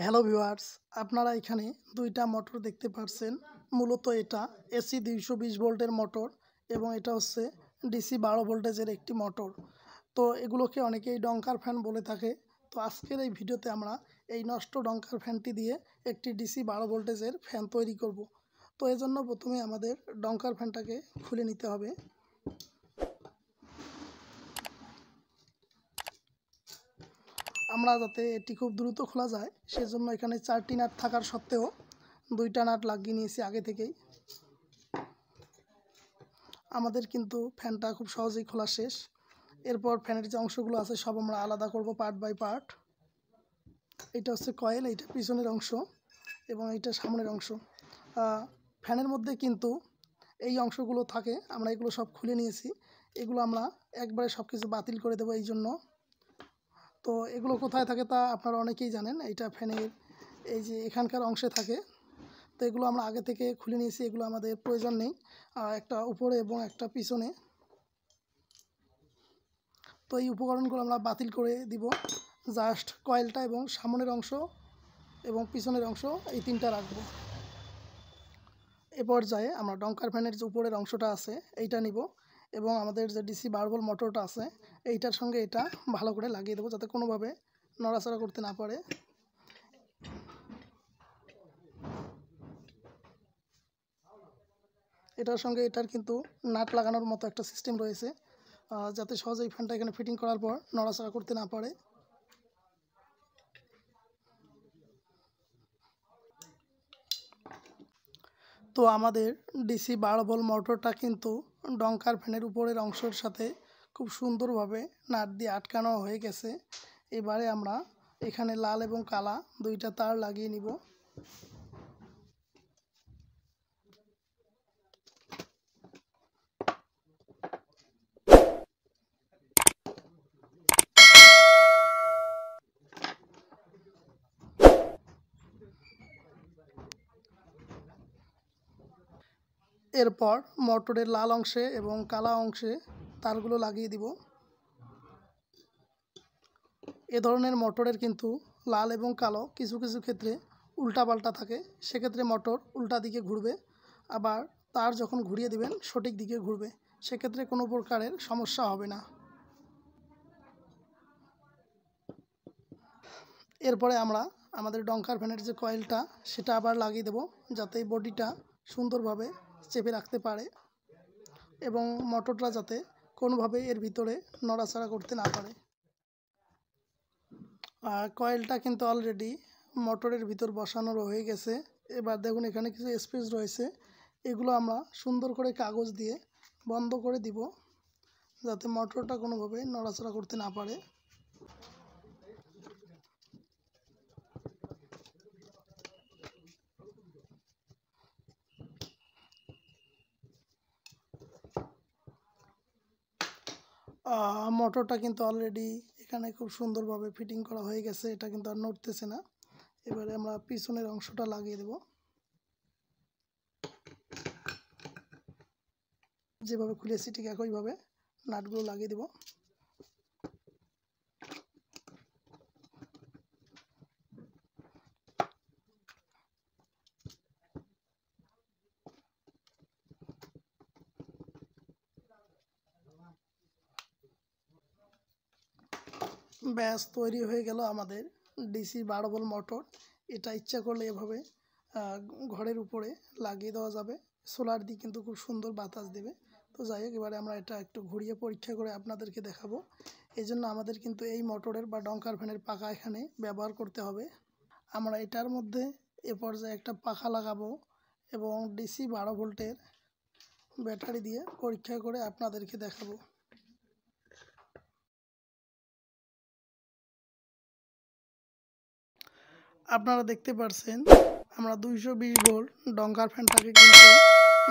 hello viewers আপনারা এখানে দুইটা মোটর দেখতে পাচ্ছেন মূলত এটা এসি দুইশো বিশ ভোল্টের মোটর এবং এটা হচ্ছে ডিসি বারো ভোল্টেজের একটি মোটর তো এগুলোকে অনেকেই ডঙ্কার ফ্যান বলে থাকে তো আজকের এই ভিডিওতে আমরা এই নষ্ট ডঙ্কার ফ্যানটি দিয়ে একটি ডিসি বারো ভোল্টেজের ফ্যান তৈরি করব তো এজন্য প্রথমে আমাদের ডঙ্কার ফ্যানটাকে খুলে নিতে হবে আমরা যাতে এটি খুব দ্রুত খোলা যায় সেজন্য এখানে চারটি নাট থাকার সত্ত্বেও দুইটা নাট লাগিয়ে নিয়েছি আগে থেকেই আমাদের কিন্তু ফ্যানটা খুব সহজেই খোলা শেষ এরপর ফ্যানের যে অংশগুলো আছে সব আমরা আলাদা করব পার্ট বাই পার্ট এটা হচ্ছে কয়েল এটা পিছনের অংশ এবং এটা সামনের অংশ ফ্যানের মধ্যে কিন্তু এই অংশগুলো থাকে আমরা এগুলো সব খুলে নিয়েছি এগুলো আমরা একবারে সব কিছু বাতিল করে দেবো এই জন্য তো এগুলো কোথায় থাকে তা আপনারা অনেকেই জানেন এটা ফ্যানের এই যে এখানকার অংশে থাকে তো এগুলো আমরা আগে থেকে খুলে নিয়েছি এগুলো আমাদের প্রয়োজন নেই একটা উপরে এবং একটা পিছনে তো এই উপকরণগুলো আমরা বাতিল করে দিব জাস্ট কয়েলটা এবং সামনের অংশ এবং পিছনের অংশ এই তিনটা রাখব এ পর্যায়ে আমরা ডঙ্কার ফ্যানের যে উপরের অংশটা আছে এইটা নিব এবং আমাদের যে ডিসি বারবল মোটরটা আছে এইটার সঙ্গে এটা ভালো করে লাগিয়ে দেবো যাতে কোনোভাবে নড়াচড়া করতে না পারে এটার সঙ্গে এটার কিন্তু নাট লাগানোর মতো একটা সিস্টেম রয়েছে যাতে সহজেই ফ্যানটা এখানে ফিটিং করার পর নড়াচড়া করতে না পারে তো আমাদের ডিসি বারো বল মোটরটা কিন্তু ডঙ্কার ফ্যানের উপরের অংশের সাথে খুব সুন্দরভাবে নাট দিয়ে আটকানো হয়ে গেছে এবারে আমরা এখানে লাল এবং কালা দুইটা তার লাগিয়ে নিব এরপর মটরের লাল অংশে এবং কালা অংশে তারগুলো লাগিয়ে দিব এ ধরনের মটরের কিন্তু লাল এবং কালো কিছু কিছু ক্ষেত্রে উল্টাপাল্টা থাকে সেক্ষেত্রে মটর উল্টা দিকে ঘুরবে আবার তার যখন ঘুরিয়ে দিবেন সঠিক দিকে ঘুরবে সেক্ষেত্রে কোনো প্রকারের সমস্যা হবে না এরপরে আমরা আমাদের ডঙ্কার ফ্যানের যে কয়েলটা সেটা আবার লাগিয়ে দেব যাতে বডিটা সুন্দরভাবে চেপে রাখতে পারে এবং মটরটা যাতে কোনোভাবে এর ভিতরে নড়াচড়া করতে না পারে আর কয়েলটা কিন্তু অলরেডি মটরের ভিতর বসানো হয়ে গেছে এবার দেখুন এখানে কিছু স্পেস রয়েছে এগুলো আমরা সুন্দর করে কাগজ দিয়ে বন্ধ করে দিব যাতে মটরটা কোনোভাবে নড়াচড়া করতে না পারে মোটরটা কিন্তু অলরেডি এখানে খুব সুন্দরভাবে ফিটিং করা হয়ে গেছে এটা কিন্তু আর নড়তেছে না এবারে আমরা পিছনের অংশটা লাগিয়ে দেব যেভাবে খুলেছি ঠিক একইভাবে নাটগুলো লাগিয়ে দেবো ব্যাস তৈরি হয়ে গেল আমাদের ডিসি বারবল মোটর এটা ইচ্ছা করলে এভাবে ঘরের উপরে লাগিয়ে দেওয়া যাবে সোলার দিয়ে কিন্তু খুব সুন্দর বাতাস দেবে তো যাই হোক এবারে আমরা এটা একটু ঘুরিয়ে পরীক্ষা করে আপনাদেরকে দেখাবো এই জন্য আমাদের কিন্তু এই মোটরের বা ডঙ্কার ফ্যানের পাখা এখানে ব্যবহার করতে হবে আমরা এটার মধ্যে এ পর্যায়ে একটা পাখা লাগাবো এবং ডিসি বারো ভোল্টের ব্যাটারি দিয়ে পরীক্ষা করে আপনাদেরকে দেখাবো আপনারা দেখতে পারছেন আমরা দুইশো বিশ ভোল্ট ডঙ্কার ফ্যানটাকে কিন্তু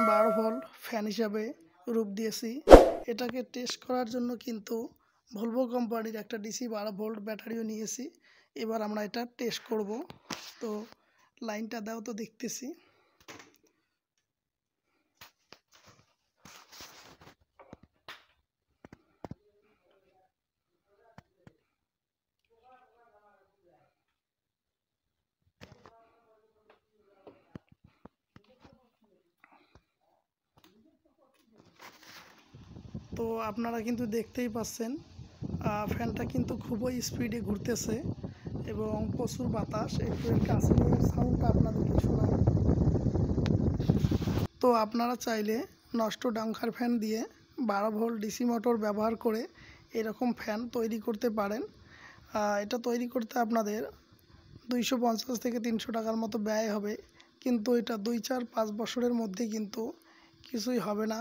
বারো ভোল্ট ফ্যান হিসাবে রূপ দিয়েছি এটাকে টেস্ট করার জন্য কিন্তু ভলভো কোম্পানির একটা ডিসি বারো ভোল্ট ব্যাটারিও নিয়েছি এবার আমরা এটা টেস্ট করব তো লাইনটা দাও তো দেখতেছি তো আপনারা কিন্তু দেখতেই পাচ্ছেন ফ্যানটা কিন্তু খুবই স্পিডে ঘুরতেছে এবং প্রচুর বাতাস একটু কাছে সাউন্ডটা আপনাদেরকে শোনাব তো আপনারা চাইলে নষ্ট ডাংখার ফ্যান দিয়ে বারো ভোল্ট ডিসি মোটর ব্যবহার করে এরকম ফ্যান তৈরি করতে পারেন এটা তৈরি করতে আপনাদের দুইশো পঞ্চাশ থেকে তিনশো টাকার মতো ব্যয় হবে কিন্তু এটা দুই চার পাঁচ বছরের মধ্যে কিন্তু কিছুই হবে না